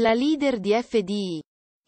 La leader di FDI,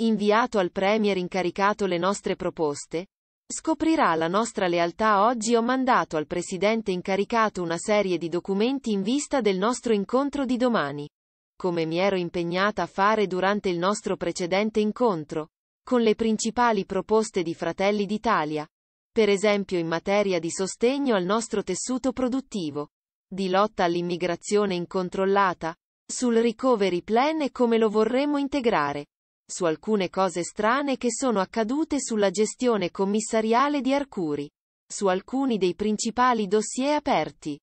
inviato al Premier incaricato le nostre proposte, scoprirà la nostra lealtà oggi ho mandato al Presidente incaricato una serie di documenti in vista del nostro incontro di domani, come mi ero impegnata a fare durante il nostro precedente incontro, con le principali proposte di Fratelli d'Italia, per esempio in materia di sostegno al nostro tessuto produttivo, di lotta all'immigrazione incontrollata, sul recovery plan e come lo vorremmo integrare, su alcune cose strane che sono accadute sulla gestione commissariale di Arcuri, su alcuni dei principali dossier aperti.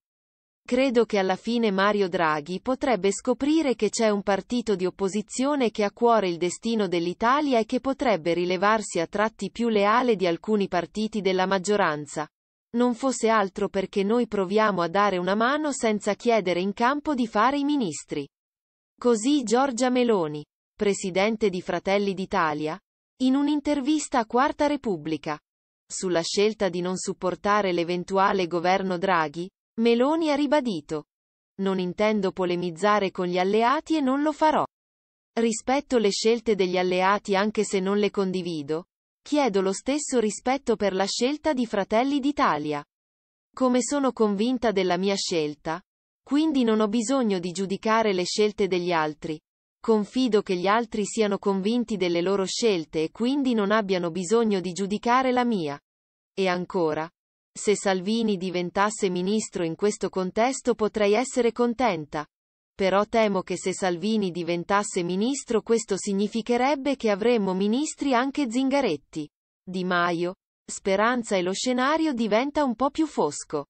Credo che alla fine Mario Draghi potrebbe scoprire che c'è un partito di opposizione che ha a cuore il destino dell'Italia e che potrebbe rilevarsi a tratti più leale di alcuni partiti della maggioranza. Non fosse altro perché noi proviamo a dare una mano senza chiedere in campo di fare i ministri. Così Giorgia Meloni, presidente di Fratelli d'Italia, in un'intervista a Quarta Repubblica, sulla scelta di non supportare l'eventuale governo Draghi, Meloni ha ribadito. Non intendo polemizzare con gli alleati e non lo farò. Rispetto le scelte degli alleati anche se non le condivido, chiedo lo stesso rispetto per la scelta di Fratelli d'Italia. Come sono convinta della mia scelta, quindi non ho bisogno di giudicare le scelte degli altri. Confido che gli altri siano convinti delle loro scelte e quindi non abbiano bisogno di giudicare la mia. E ancora. Se Salvini diventasse ministro in questo contesto potrei essere contenta. Però temo che se Salvini diventasse ministro questo significherebbe che avremmo ministri anche Zingaretti. Di Maio. Speranza e lo scenario diventa un po' più fosco.